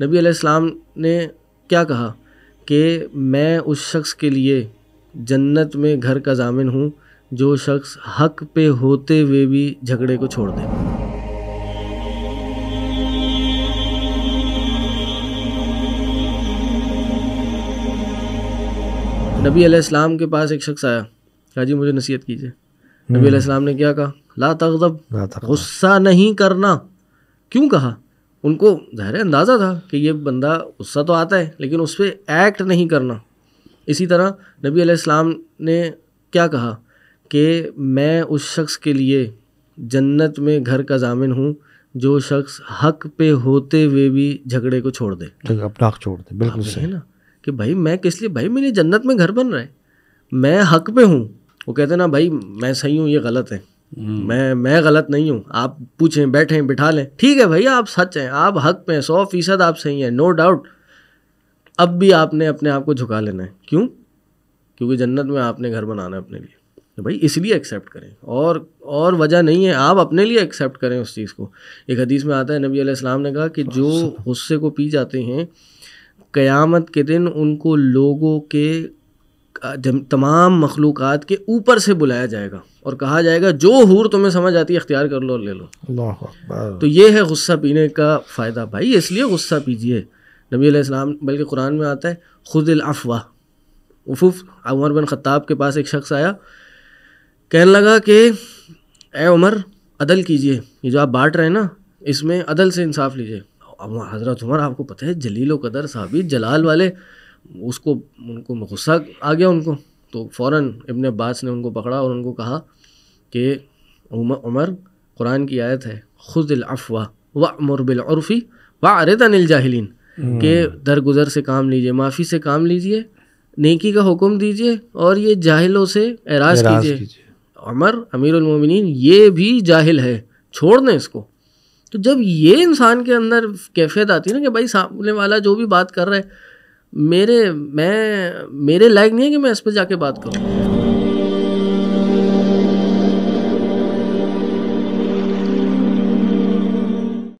नबी आसमाम ने क्या कहा कि मैं उस शख्स के लिए जन्नत में घर का जामिन हूँ जो शख्स हक पे होते हुए भी झगड़े को छोड़ दे नबी अलैहिस्सलाम के पास एक शख्स आया कहा जी मुझे नसीहत कीजिए नबी हम्म। अलैहिस्सलाम ने क्या कहा ला तकदब गुस्सा नहीं करना क्यों कहा उनको ज़ाहिर अंदाज़ा था कि ये बंदा गुस्सा तो आता है लेकिन उस पर एक्ट नहीं करना इसी तरह नबी आसमाम ने क्या कहा कि मैं उस शख्स के लिए जन्नत में घर का जामिन हूँ जो शख्स हक पे होते हुए भी झगड़े को छोड़ दे अपना हक छोड़ दे बिल्कुल सही ना कि भाई मैं किस लिए भाई मेरी जन्नत में घर बन रहा है मैं हक पे हूँ वो कहते ना भाई मैं सही हूँ ये गलत है हम्म। मैं मैं गलत नहीं हूँ आप पूछें बैठें बिठा लें ठीक है भैया आप सच हैं आप हक पे हैं सौ फीसद आप सही हैं नो डाउट अब भी आपने अपने आप को झुका लेना है क्यों क्योंकि जन्नत में आपने घर बनाना है अपने लिए तो भाई इसलिए एक्सेप्ट करें और और वजह नहीं है आप अपने लिए एक्सेप्ट करें उस चीज़ को एक हदीस में आता है नबी अलैहिस्सलाम ने कहा कि जो गुस्से को पी जाते हैं क़यामत के दिन उनको लोगों के तमाम मखलूक़ के ऊपर से बुलाया जाएगा और कहा जाएगा जो हूर तुम्हें समझ आती है अख्तियार कर लो और ले लो तो ये है गुस्सा पीने का फ़ायदा भाई इसलिए गुस्सा पीजिए नबी सलाम बल्कि कुरान में आता है खुद अफवाह उफुफ उमर बिन ख़त्ताब के पास एक शख्स आया कहने लगा कि ए उमर अदल कीजिए ये जो आप बांट रहे हैं ना इसमें अदल से इंसाफ लीजिए अब हज़रत उमर आपको पता है जलील कदर साहबी जलाल वाले उसको उनको गुस्सा आ गया उनको तो फ़ौर इबन अब्बास ने उनको पकड़ा और उनको कहा कि उमर कुरान की आयत है खुद अफवाह व मुरबिलफ़ी व अरेत अनिल जाहलीन हम्म। के दरगुजर से काम लीजिए माफ़ी से काम लीजिए नेकी का हुक्म दीजिए और ये जाहिलों से एराज कीजिए अमर अमीरमिन ये भी जाहिल है छोड़ दें इसको तो जब ये इंसान के अंदर कैफियत आती है ना कि भाई सामने वाला जो भी बात कर रहा है मेरे मैं मेरे लायक नहीं है कि मैं इस पर जाके बात करूँ